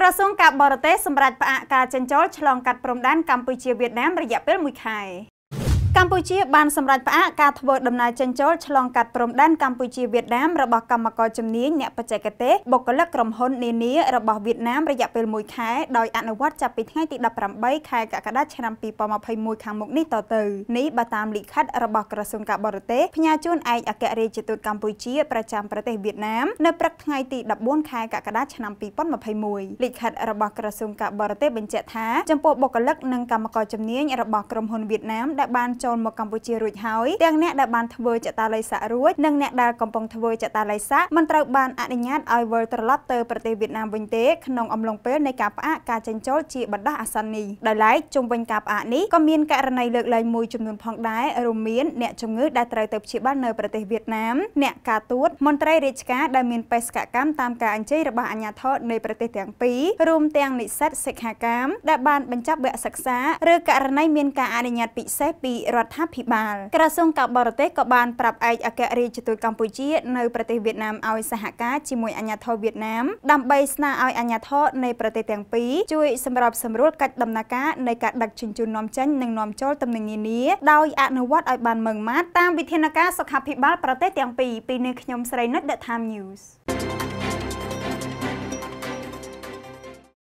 ក្រសួងការបរទេសសម្រេចផ្អាកការចិញ្ចោលឆ្លងកាត់ព្រំដែនកម្ពុជាវៀតណាមរយៈពេល1ខែកម្ពុជាបានសម្រេចផ្អាកការធ្វើដំណើរចិញ្ចោលឆ្លងកាត់ព្រំដែនកម្ពុជាវៀតណាម របស់កម្មករជំនាញអ្នកបច្ចេកទេសបុគ្គលិកក្រុមហ៊ុននានារបស់វៀតណាមរយៈពេល1ខែដោយអនុវត្តចាប់ពីថ្ងៃទី18ខែកក្កដាឆ្នាំ2021ខាងមុខនេះតទៅនេះបើតាមលិខិត របស់ក្រសួងការបរទេសផ្ញើជូនឯកអគ្គរដ្ឋាភិបាលកម្ពុជាប្រចាំប្រទេសវៀតណាមនៅព្រឹកថ្ងៃទី14ខែកក្កដាឆ្នាំ2021លិខិតរបស់ក្រសួងការបរទេសបញ្ជាក់ថាចំពោះបុគ្គលិកនិងកម្មករជំនាញរបស់ក្រុមហ៊ុនវៀតណាមដែលបានចចូលមកកម្ពុជារួចហើយទាំងអ្នកដែលបានធ្វើចតាល័យស័ករួចនិងអ្នកដែលកំពុងធ្វើចតាល័យស័កមិនត្រូវបានអនុញ្ញាតឲ្យវិលត្រឡប់ទៅប្រទេសវៀតណាមវិញទេក្នុងអំឡុងពេលនៃការផ្អាកការចិញ្ចោលជាបណ្ដោះអាសន្ននេះដោយឡែកជុំវិញការផ្អាកនេះក៏មានករណីលើកឡើងមួយចំនួនផងដែររួមមានអ្នកជំងឺដែលត្រូវទៅព្យាបាលនៅប្រទេសវៀតណាមអ្នកការទូតមន្ត្រីរាជការដែលមានបេសកកម្មតាមការអញ្ជើញរបស់អាជ្ញាធរនៃប្រទេសទាំងពីររួមទាំងនិស្សិតសិក្ខាកាមដែលបានបញ្ចប់វគ្គសិក្សា ឬករណីមានការអនុញ្ញាតពិសេសពីរដ្ឋាភិបាលក្រសួងការបរទេសក៏បានប្រាប់ឯកអគ្គរាជទូតកម្ពុជានៅប្រទេសវៀតណាមឲ្យសហការជាមួយអាញាធរវៀតណាមដើម្បីស្នើឲ្យអាញាធរនៃប្រទេសទាំងពីរជួយសម្របសម្រួលកិច្ចដំណើរការនៃការដឹកជញ្ជូននាំចេញនិងនាំចូលទំនិញនានាដោយអនុវត្តឲ្យបានម៉ឺងម៉ាត់តាមវិធានការសុខាភិបាលប្រទេសទាំងពីរពីនេះខ្ញុំស្រីនិត The Time News